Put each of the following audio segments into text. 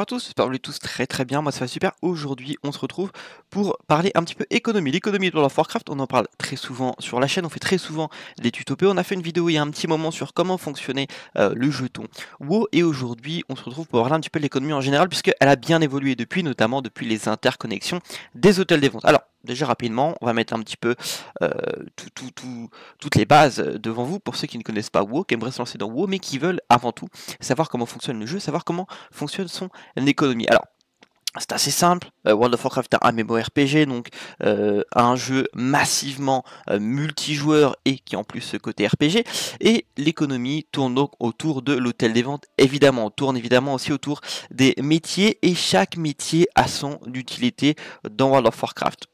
Bonjour à tous, j'espère que vous tous très très bien, moi ça va super. Aujourd'hui on se retrouve pour parler un petit peu économie. L'économie de World of Warcraft, on en parle très souvent sur la chaîne, on fait très souvent des tutos, On a fait une vidéo il y a un petit moment sur comment fonctionnait euh, le jeton WoW et aujourd'hui on se retrouve pour parler un petit peu de l'économie en général puisqu'elle a bien évolué depuis, notamment depuis les interconnexions des hôtels des ventes. Alors déjà rapidement, on va mettre un petit peu euh, toutes les bases euh, devant vous pour ceux qui ne connaissent pas WoW, qui aimeraient se lancer dans WoW, mais qui veulent avant tout savoir comment fonctionne le jeu, savoir comment fonctionne son économie. Alors, c'est assez simple. Euh, World of Warcraft a un MMORPG, donc un jeu massivement multijoueur et qui en plus ce côté RPG. Et l'économie tourne donc autour de l'hôtel des ventes, évidemment. tourne évidemment aussi autour des métiers et chaque métier a son utilité dans World of Warcraft.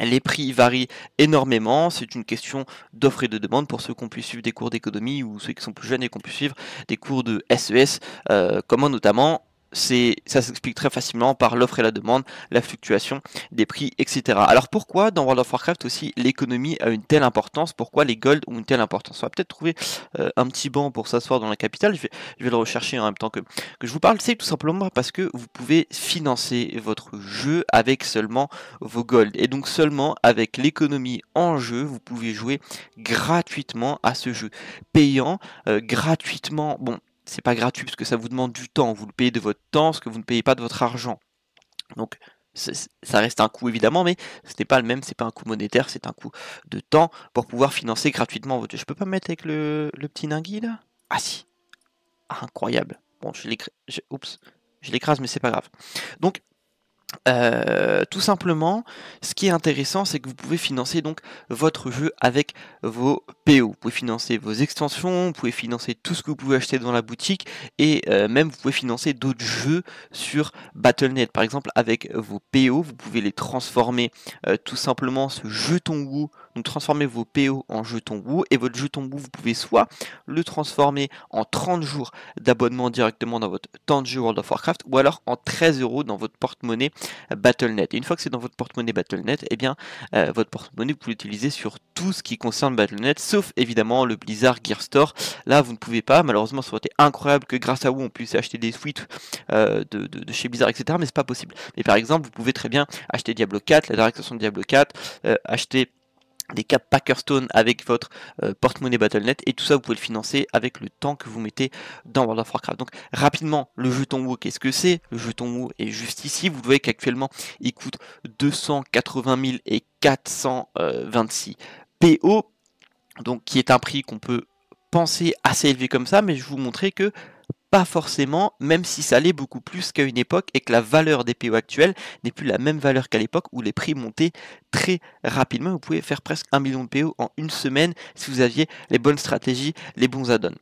Les prix varient énormément, c'est une question d'offre et de demande pour ceux qu'on puisse suivre des cours d'économie ou ceux qui sont plus jeunes et qu'on puisse suivre des cours de SES, e euh, comment notamment ça s'explique très facilement par l'offre et la demande, la fluctuation des prix, etc. Alors pourquoi dans World of Warcraft aussi l'économie a une telle importance Pourquoi les golds ont une telle importance On va peut-être trouver euh, un petit banc pour s'asseoir dans la capitale. Je vais, le rechercher en même temps que, que je vous parle. C'est tout simplement parce que vous pouvez financer votre jeu avec seulement vos golds. Et donc seulement avec l'économie en jeu, vous pouvez jouer gratuitement à ce jeu. Payant, euh, gratuitement, bon, c'est pas gratuit parce que ça vous demande du temps. Vous le payez de votre temps, ce que vous ne payez pas de votre argent. Donc ça reste un coût évidemment, mais ce n'est pas le même, c'est pas un coût monétaire, c'est un coût de temps pour pouvoir financer gratuitement votre. Je peux pas me mettre avec le, petit ninguis, là Ah si ah, Incroyable. Bon, je l'écrase, oups, je l'écrase, mais c'est pas grave. Donc euh, tout simplement, ce qui est intéressant, c'est que vous pouvez financer donc votre jeu avec vos PO. Vous pouvez financer vos extensions, vous pouvez financer tout ce que vous pouvez acheter dans la boutique, et euh, même vous pouvez financer d'autres jeux sur Battle.net. Par exemple, avec vos PO, vous pouvez les transformer euh, tout simplement ce jeton WU, Donc transformer vos PO en jeton WoW, et votre jeton WoW, vous pouvez soit le transformer en 30 jours d'abonnement directement dans votre temps de jeu World of Warcraft, ou alors en 13 euros dans votre porte-monnaie BattleNet. Et une fois que c'est dans votre porte-monnaie BattleNet, et eh bien, euh, votre porte-monnaie, vous pouvez l'utiliser sur tout ce qui concerne BattleNet, sauf évidemment le Blizzard Gear Store. Là, vous ne pouvez pas. Malheureusement, ça aurait été incroyable que grâce à vous, on puisse acheter des suites euh, de, chez Blizzard, etc. Mais c'est pas possible. Mais par exemple, vous pouvez très bien acheter Diablo 4, la direction de Diablo 4, euh, acheter des caps Packerstone avec votre euh, porte-monnaie BattleNet et tout ça vous pouvez le financer avec le temps que vous mettez dans World of Warcraft. Donc rapidement, le jeton WoW, qu'est-ce que c'est Le jeton WoW est juste ici, vous voyez qu'actuellement il coûte 280 et 426 euh, PO, donc qui est un prix qu'on peut penser assez élevé comme ça, mais je vais vous montrer que pas forcément, même si ça allait beaucoup plus qu'à une époque et que la valeur des PO actuels n'est plus la même valeur qu'à l'époque où les prix montaient très rapidement. Vous pouvez faire presque un million de PO en une semaine si vous aviez les bonnes stratégies, les bons add-ons.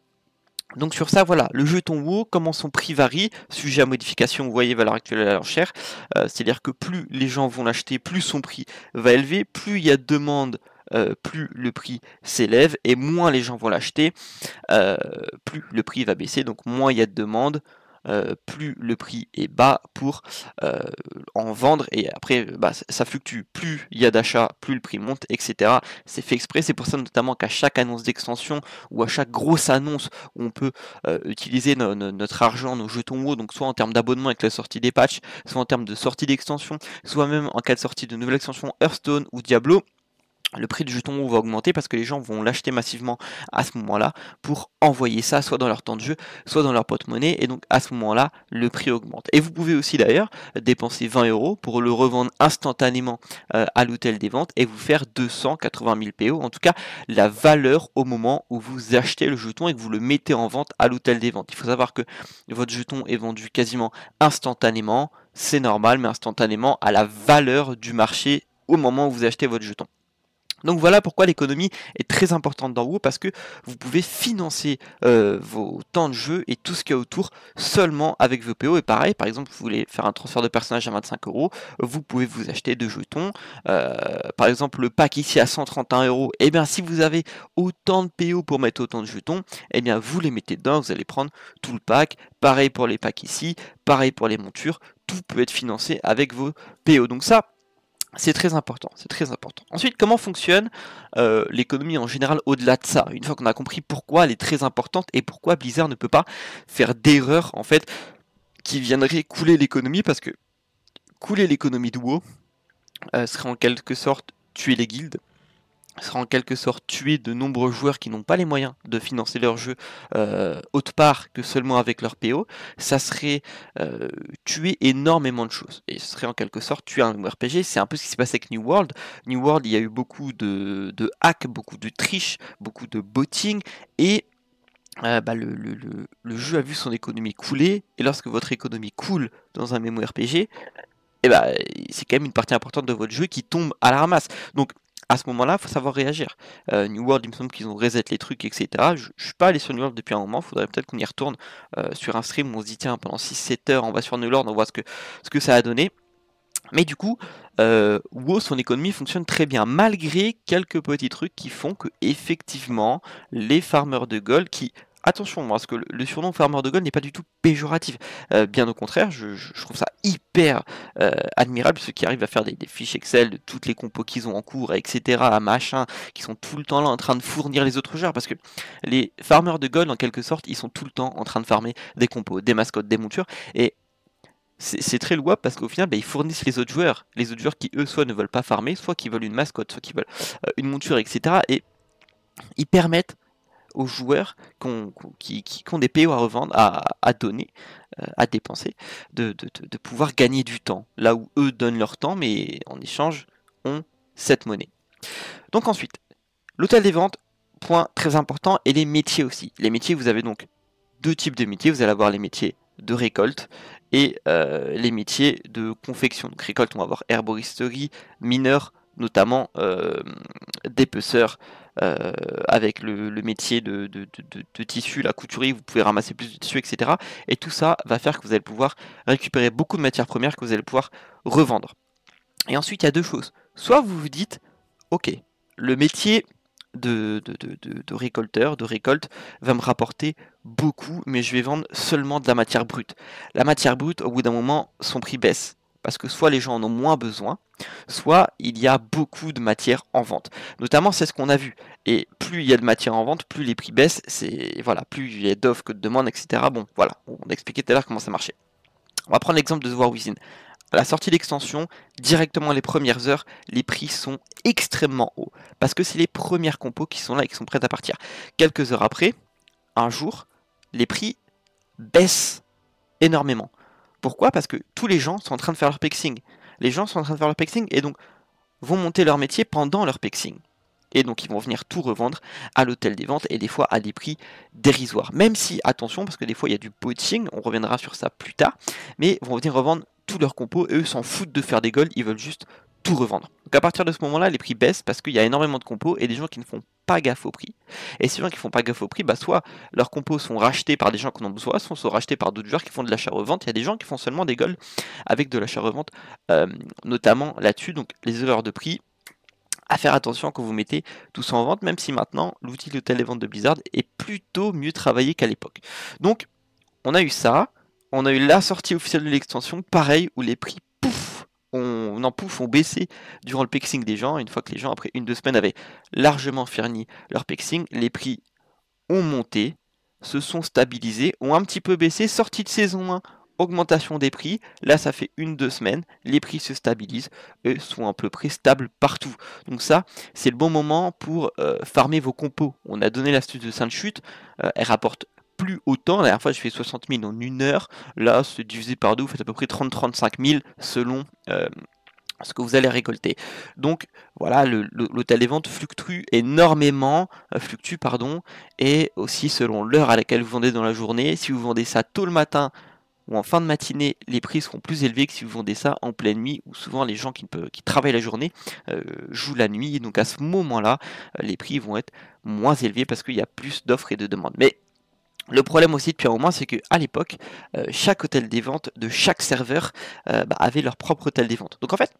Donc sur ça, voilà, le jeton WoW, comment son prix varie, sujet à modification, vous voyez, valeur actuelle à l'enchère, euh, C'est-à-dire que plus les gens vont l'acheter, plus son prix va élever, plus il y a demande euh, plus le prix s'élève et moins les gens vont l'acheter, euh, plus le prix va baisser, donc moins il y a de demande. Euh, plus le prix est bas pour en vendre et après bah, ça fluctue. Plus il y a d'achats, plus le prix monte, etc. C'est fait exprès, c'est pour ça notamment qu'à chaque annonce d'extension ou à chaque grosse annonce où on peut utiliser notre argent, nos jetons mots, donc soit en termes d'abonnement avec la sortie des patchs, soit en termes de sortie d'extension, soit même en cas de sortie de nouvelle extension Hearthstone ou Diablo, le prix du jeton va augmenter parce que les gens vont l'acheter massivement à ce moment-là pour envoyer ça soit dans leur temps de jeu, soit dans leur porte-monnaie. Et donc à ce moment-là, le prix augmente. Et vous pouvez aussi d'ailleurs dépenser 20 euros pour le revendre instantanément euh, à l'hôtel des ventes et vous faire 280 000 PO. En tout cas, la valeur au moment où vous achetez le jeton et que vous le mettez en vente à l'hôtel des ventes. Il faut savoir que votre jeton est vendu quasiment instantanément. C'est normal, mais instantanément à la valeur du marché au moment où vous achetez votre jeton. Donc voilà pourquoi l'économie est très importante dans WoW, parce que vous pouvez financer euh, vos temps de jeu et tout ce qu'il y a autour seulement avec vos PO. Et pareil, par exemple, vous voulez faire un transfert de personnage à 25 euros, vous pouvez vous acheter deux jetons. Euh, par exemple, le pack ici à 131 euros, et eh bien si vous avez autant de PO pour mettre autant de jetons, et eh bien vous les mettez dedans, vous allez prendre tout le pack. Pareil pour les packs ici, pareil pour les montures, tout peut être financé avec vos PO. Donc ça, c'est très important, c'est très important. Ensuite, comment fonctionne euh, l'économie en général au-delà de ça Une fois qu'on a compris pourquoi elle est très importante et pourquoi Blizzard ne peut pas faire d'erreurs en fait qui viendraient couler l'économie parce que couler l'économie de WoW euh, serait en quelque sorte tuer les guildes sera en quelque sorte tuer de nombreux joueurs qui n'ont pas les moyens de financer leur jeu euh, autre part que seulement avec leur PO, ça serait euh, tuer énormément de choses. Et ce serait en quelque sorte tuer un MMORPG C'est un peu ce qui s'est passé avec New World. New World, il y a eu beaucoup de, de hacks, beaucoup de triches, beaucoup de botting, et euh, bah, le, jeu a vu son économie couler, et lorsque votre économie coule dans un MMORPG, eh bah, c'est quand même une partie importante de votre jeu qui tombe à la ramasse. Donc à ce moment-là, il faut savoir réagir. Euh, New World, il me semble qu'ils ont reset les trucs, etc. Je, ne suis pas allé sur New World depuis un moment, faudrait peut-être qu'on y retourne euh, sur un stream où on se dit tiens, pendant 6-7 heures, on va sur New World, on voit ce que, ce que ça a donné. Mais du coup, euh, WoW, son économie fonctionne très bien, malgré quelques petits trucs qui font que, effectivement, les farmeurs de gold, qui attention, parce que le surnom Farmer de gold n'est pas du tout péjoratif. Euh, bien au contraire, je, trouve ça hyper euh, admirable, ceux qui arrivent à faire des, fiches Excel de toutes les compos qu'ils ont en cours, etc., machin, qui sont tout le temps là en train de fournir les autres joueurs, parce que les farmers de gold en quelque sorte, ils sont tout le temps en train de farmer des compos, des mascottes, des montures, et c'est très louable parce qu'au final, bah, ils fournissent les autres joueurs. Les autres joueurs qui, eux, soit ne veulent pas farmer, soit qui veulent une mascotte, soit qui veulent euh, une monture, etc. Et ils permettent aux joueurs qui, ont des PO à revendre, à, donner, euh, à dépenser, de, pouvoir gagner du temps, là où eux donnent leur temps, mais en échange ont cette monnaie. Donc ensuite, l'hôtel des ventes, point très important, et les métiers aussi. Les métiers, vous avez donc deux types de métiers, vous allez avoir les métiers de récolte et euh, les métiers de confection. Donc récolte, on va avoir herboristerie, mineur, notamment euh, dépeceur, euh, avec le, métier de, tissu, la couturier, vous pouvez ramasser plus de tissu, etc. Et tout ça va faire que vous allez pouvoir récupérer beaucoup de matières premières que vous allez pouvoir revendre. Et ensuite, il y a deux choses. Soit vous vous dites, ok, le métier de récolteur, de récolte, va me rapporter beaucoup, mais je vais vendre seulement de la matière brute. La matière brute, au bout d'un moment, son prix baisse parce que soit les gens en ont moins besoin, soit il y a beaucoup de matière en vente. Notamment, c'est ce qu'on a vu. Et plus il y a de matière en vente, plus les prix baissent, c'est voilà, plus il y a d'offres que de demandes, etc. Bon, voilà, on a expliqué tout à l'heure comment ça marchait. On va prendre l'exemple de War Within. À la sortie de l'extension, directement les premières heures, les prix sont extrêmement hauts. Parce que c'est les premières compos qui sont là et qui sont prêtes à partir. Quelques heures après, un jour, les prix baissent énormément. Pourquoi Parce que tous les gens sont en train de faire leur pexing. Les gens sont en train de faire leur pexing et donc vont monter leur métier pendant leur pexing. Et donc ils vont venir tout revendre à l'hôtel des ventes et des fois à des prix dérisoires. Même si, attention, parce que des fois il y a du poaching, on reviendra sur ça plus tard, mais vont venir revendre tous leurs compos, eux s'en foutent de faire des gueules ils veulent juste tout revendre. Donc à partir de ce moment-là, les prix baissent parce qu'il y a énormément de compos et des gens qui ne font pas gaffe au prix. Et ces gens qui font pas gaffe au prix, bah soit leurs compos sont rachetés par des gens qu'on en besoin, soit sont rachetés par d'autres joueurs qui font de l'achat-revente. Il y a des gens qui font seulement des goals avec de l'achat-revente, euh, notamment là-dessus. Donc les erreurs de prix, à faire attention quand vous mettez tout ça en vente, même si maintenant l'outil de télévente de Blizzard est plutôt mieux travaillé qu'à l'époque. Donc on a eu ça, on a eu la sortie officielle de l'extension, pareil, où les prix on en pouf, ont baissé durant le pexing des gens. Une fois que les gens, après une, deux semaines, avaient largement fini leur pexing, les prix ont monté, se sont stabilisés, ont un petit peu baissé. Sortie de saison 1, augmentation des prix. Là, ça fait une, deux semaines. Les prix se stabilisent eux sont à peu près stables partout. Donc ça, c'est le bon moment pour euh, farmer vos compos. On a donné l'astuce de Sainte Chute. Euh, elle rapporte plus autant. La dernière fois, je fais 60 000 en une heure. Là, c'est divisé par deux, vous faites à peu près 30-35 000 selon euh, ce que vous allez récolter. Donc voilà, l'hôtel des ventes fluctue énormément, euh, fluctue pardon, et aussi selon l'heure à laquelle vous vendez dans la journée. Si vous vendez ça tôt le matin ou en fin de matinée, les prix seront plus élevés que si vous vendez ça en pleine nuit, où souvent les gens qui, qui travaillent la journée euh, jouent la nuit, et donc à ce moment-là, les prix vont être moins élevés parce qu'il y a plus d'offres et de demandes. Mais le problème aussi depuis un moment, c'est que à l'époque, euh, chaque hôtel des ventes de chaque serveur euh, bah, avait leur propre hôtel des ventes. Donc en fait,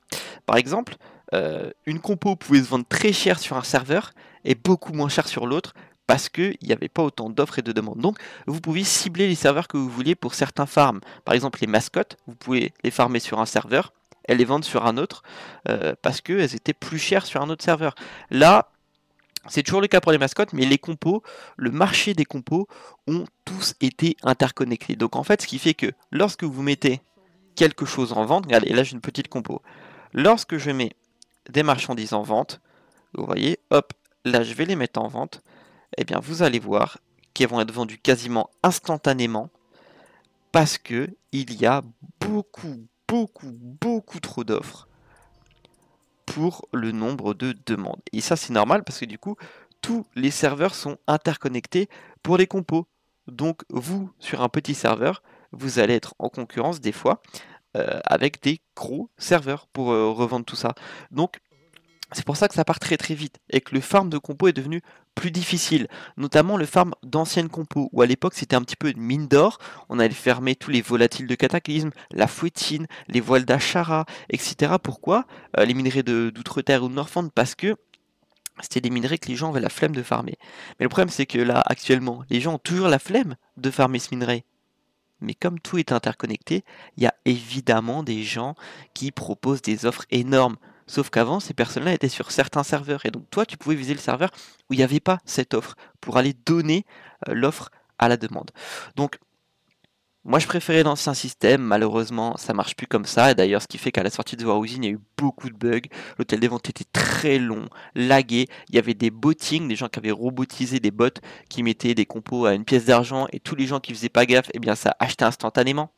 par exemple, euh, une compo pouvait se vendre très cher sur un serveur et beaucoup moins cher sur l'autre parce qu'il n'y avait pas autant d'offres et de demandes. Donc vous pouvez cibler les serveurs que vous vouliez pour certains farms. Par exemple, les mascottes, vous pouvez les farmer sur un serveur et les vendre sur un autre parce qu'elles étaient plus chères sur un autre serveur. Là, c'est toujours le cas pour les mascottes, mais les compos, le marché des compos ont tous été interconnectés. Donc en fait, ce qui fait que lorsque vous mettez quelque chose en vente, regardez, là j'ai une petite compo. Lorsque je mets des marchandises en vente, vous voyez, hop, là je vais les mettre en vente, et eh bien vous allez voir qu'elles vont être vendues quasiment instantanément parce que il y a beaucoup, beaucoup, beaucoup trop d'offres pour le nombre de demandes. Et ça, c'est normal parce que du coup, tous les serveurs sont interconnectés pour les compos. Donc, vous, sur un petit serveur, vous allez être en concurrence des fois euh, avec des gros serveurs pour euh, revendre tout ça. Donc, c'est pour ça que ça part très très vite et que le farm de compo est devenu plus difficile, notamment le farm d'ancienne compos, où à l'époque c'était un petit peu une mine d'or, on allait fermer tous les volatiles de cataclysme, la fouettine, les voiles d'Achara, etc. Pourquoi euh, Les minerais d'outre-terre ou de Norfand Parce que c'était des minerais que les gens avaient la flemme de farmer. Mais le problème c'est que là, actuellement, les gens ont toujours la flemme de farmer ce minerai. Mais comme tout est interconnecté, il y a évidemment des gens qui proposent des offres énormes. Sauf qu'avant, ces personnes-là étaient sur certains serveurs. Et donc toi, tu pouvais viser le serveur où il n'y avait pas cette offre pour aller donner euh, l'offre à la demande. Donc moi, je préférais l'ancien système. Malheureusement, ça marche plus comme ça. et D'ailleurs, ce qui fait qu'à la sortie de Warzone il y a eu beaucoup de bugs. L'hôtel des ventes était très long, lagué. Il y avait des bottings, des gens qui avaient robotisé des bots qui mettaient des compos à une pièce d'argent et tous les gens qui faisaient pas gaffe, eh bien, ça achetait instantanément.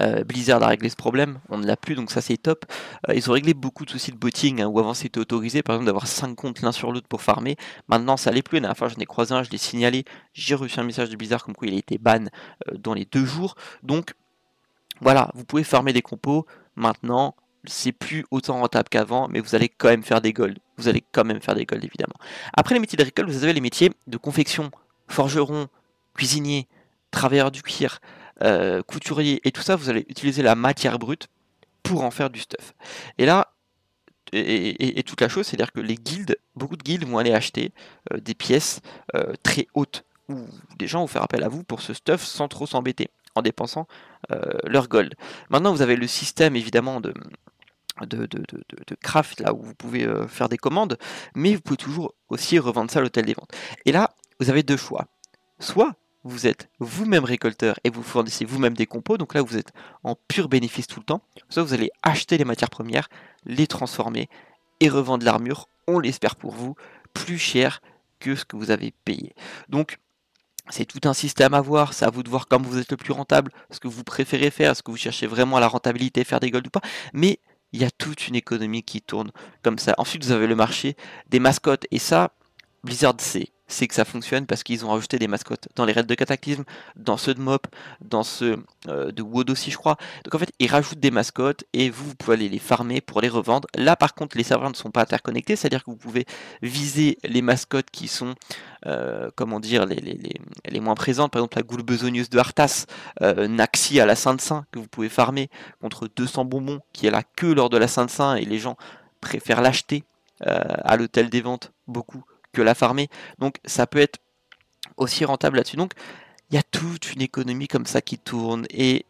Euh, Blizzard a réglé ce problème, on ne l'a plus, donc ça c'est top. Euh, ils ont réglé beaucoup de soucis de botting, hein, où avant c'était autorisé, par exemple, d'avoir 5 comptes l'un sur l'autre pour farmer. Maintenant, ça l'est plus. La dernière fois, j'en ai croisé un, je l'ai signalé. J'ai reçu un message de Blizzard comme quoi il a été ban euh, dans les deux jours. Donc, voilà, vous pouvez farmer des compos. Maintenant, c'est plus autant rentable qu'avant, mais vous allez quand même faire des golds. Vous allez quand même faire des golds, évidemment. Après les métiers de récolte, vous avez les métiers de confection, forgeron, cuisinier, travailleur du cuir, euh, couturier et tout ça, vous allez utiliser la matière brute pour en faire du stuff. Et là, et, toute la chose, c'est-à-dire que les guildes, beaucoup de guildes vont aller acheter euh, des pièces euh, très hautes, ou des gens vont faire appel à vous pour ce stuff sans trop s'embêter, en dépensant leur gold. Maintenant, vous avez le système évidemment de, de, de, craft là où vous pouvez faire des commandes, mais vous pouvez toujours aussi revendre ça à l'hôtel des ventes. Et là, vous avez deux choix. Soit vous êtes vous-même récolteur et vous fournissez vous-même des compos, donc là vous êtes en pur bénéfice tout le temps, vous allez acheter les matières premières, les transformer et revendre l'armure, on l'espère pour vous, plus cher que ce que vous avez payé. Donc c'est tout un système à voir, c'est à vous de voir comme vous êtes le plus rentable, ce que vous préférez faire, ce que vous cherchez vraiment à la rentabilité, faire des golds ou pas, mais il y a toute une économie qui tourne comme ça. Ensuite vous avez le marché des mascottes et ça, Blizzard c'est c'est que ça fonctionne parce qu'ils ont rajouté des mascottes dans les raids de Cataclysme, dans ceux de Mop, dans ceux euh, de Wood aussi, je crois. Donc en fait, ils rajoutent des mascottes et vous, vous pouvez aller les farmer pour les revendre. Là, par contre, les serveurs ne sont pas interconnectés, c'est-à-dire que vous pouvez viser les mascottes qui sont, euh, comment dire, les, moins présentes. Par exemple, la goule de Arthas, euh, Naxi à la Sainte-Saint, que vous pouvez farmer contre 200 bonbons, qui est là que lors de la Sainte-Saint, et les gens préfèrent l'acheter à l'hôtel des ventes beaucoup la farmer. Donc ça peut être aussi rentable là-dessus. Donc il y a toute une économie comme ça qui tourne et,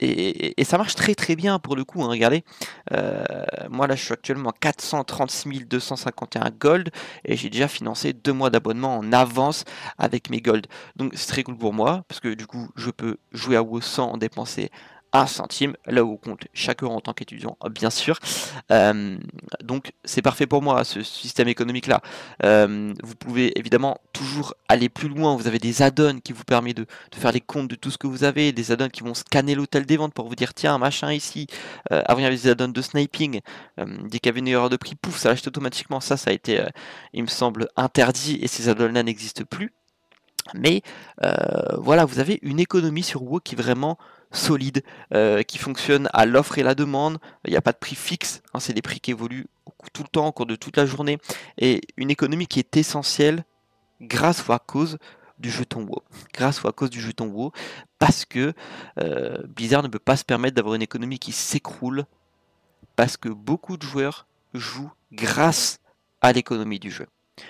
et, ça marche très très bien pour le coup. Hein, regardez, euh, moi là je suis actuellement à 436 251 gold et j'ai déjà financé deux mois d'abonnement en avance avec mes gold. Donc c'est très cool pour moi parce que du coup je peux jouer à WoW sans en dépenser un centime, là où on compte chaque heure en tant qu'étudiant, bien sûr. Euh, donc c'est parfait pour moi, ce système économique-là. Euh, vous pouvez évidemment toujours aller plus loin, vous avez des add-ons qui vous permettent de, faire les comptes de tout ce que vous avez, des add-ons qui vont scanner l'hôtel des ventes pour vous dire tiens, machin ici, avoir euh, avant il y avait des add-ons de sniping, dès qu'il y avait une erreur de prix, pouf, ça achète automatiquement, ça, ça a été, il me semble, interdit et ces add-ons-là n'existent plus. Mais voilà, vous avez une économie sur WoW qui vraiment solide, euh, qui fonctionne à l'offre et la demande. Il n'y a pas de prix fixe, hein, c'est des prix qui évoluent tout le temps, au cours de toute la journée. Et une économie qui est essentielle grâce ou à cause du jeton WoW. Grâce ou à cause du jeton WoW, parce que bizarre euh, Blizzard ne peut pas se permettre d'avoir une économie qui s'écroule, parce que beaucoup de joueurs jouent grâce à l'économie du jeu.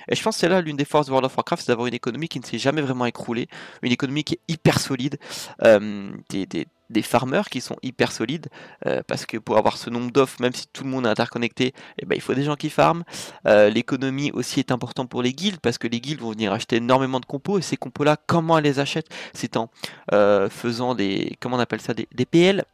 Et je pense que c'est là l'une des forces de World of Warcraft, c'est d'avoir une économie qui ne s'est jamais vraiment écroulée, une économie qui est hyper solide, euh, des, des, farmers qui sont hyper solides, euh, parce que pour avoir ce nombre d'offres, même si tout le monde est interconnecté, eh ben, il faut des gens qui farment. Euh, l'économie aussi est importante pour les guildes, parce que les guildes vont venir acheter énormément de compos, et ces compos-là, comment elles les achètent C'est en faisant des, comment on appelle ça, des, des PL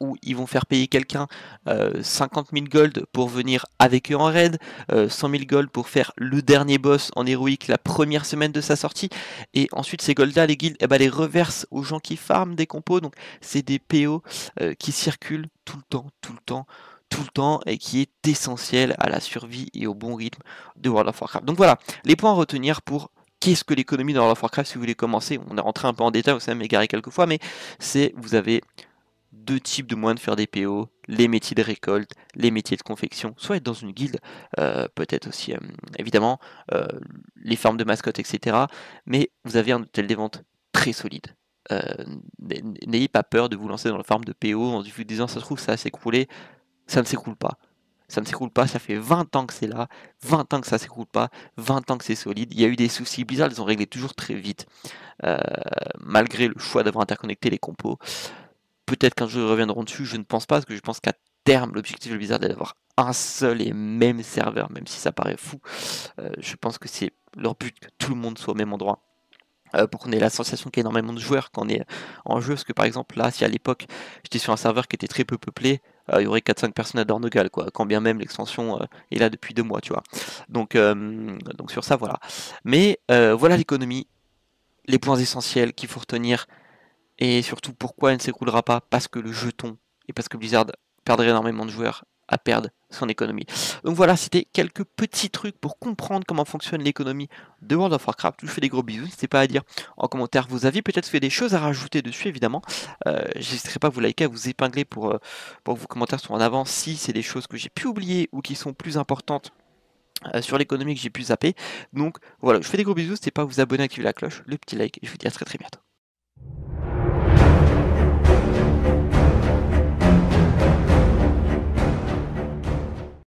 où ils vont faire payer quelqu'un 50 euh, 000 gold pour venir avec eux en raid, 100 euh, 000 gold pour faire le dernier boss en héroïque la première semaine de sa sortie, et ensuite ces golds là les guilds eh ben, les reversent aux gens qui farment des compos, donc c'est des PO euh, qui circulent tout le temps, tout le temps, tout le temps et qui est essentiel à la survie et au bon rythme de World of Warcraft. Donc voilà, les points à retenir pour qu'est-ce que l'économie dans World of Warcraft si vous voulez commencer. On est rentré un peu en détail, vous savez, m'égarer quelques fois, mais c'est vous avez deux types de moyens de faire des PO, les métiers de récolte, les métiers de confection, soit être dans une guilde, euh, peut-être aussi euh, évidemment euh, les formes de mascottes, etc. Mais vous avez un hôtel des ventes très solide. N'ayez pas peur de vous lancer dans la farm de PO en disant ça se trouve ça s'écroule, s'écroulé, ça ne s'écroule pas. Ça ne s'écroule pas, ça fait 20 ans que c'est là, 20 ans que ça s'écroule pas, 20 ans que c'est solide. Il y a eu des soucis bizarres, ils ont réglé toujours très vite, malgré le choix d'avoir interconnecté les compos. Peut-être qu'un jour ils reviendront dessus, je ne pense pas, parce que je pense qu'à terme, l'objectif de bizarre est d'avoir un seul et même serveur, même si ça paraît fou. Euh, je pense que c'est leur but que tout le monde soit au même endroit. Euh, pour qu'on ait la sensation qu'il y ait énormément de joueurs quand on est en jeu. Parce que par exemple, là, si à l'époque j'étais sur un serveur qui était très peu peuplé, euh, il y aurait 4-5 personnes à Dornogal, quoi, quand bien même l'extension est là depuis deux mois, tu vois. Donc, donc sur ça, voilà. Mais voilà l'économie, les points essentiels qu'il faut retenir. Et surtout, pourquoi elle ne s'écroulera pas Parce que le jeton, et parce que Blizzard perdrait énormément de joueurs à perdre son économie. Donc voilà, c'était quelques petits trucs pour comprendre comment fonctionne l'économie de World of Warcraft. Je vous fais des gros bisous, n'hésitez pas à dire en commentaire vos avis, peut-être vous avez des choses à rajouter dessus évidemment. Euh, J'hésiterai pas à vous liker, à vous épingler pour, euh, que vos commentaires soient en avant, si c'est des choses que j'ai pu oublier ou qui sont plus importantes. Euh, sur l'économie que j'ai pu zapper. Donc voilà, je vous fais des gros bisous, n'hésitez pas à vous abonner, à activer la cloche, le petit like, et je vous dis à très très bientôt.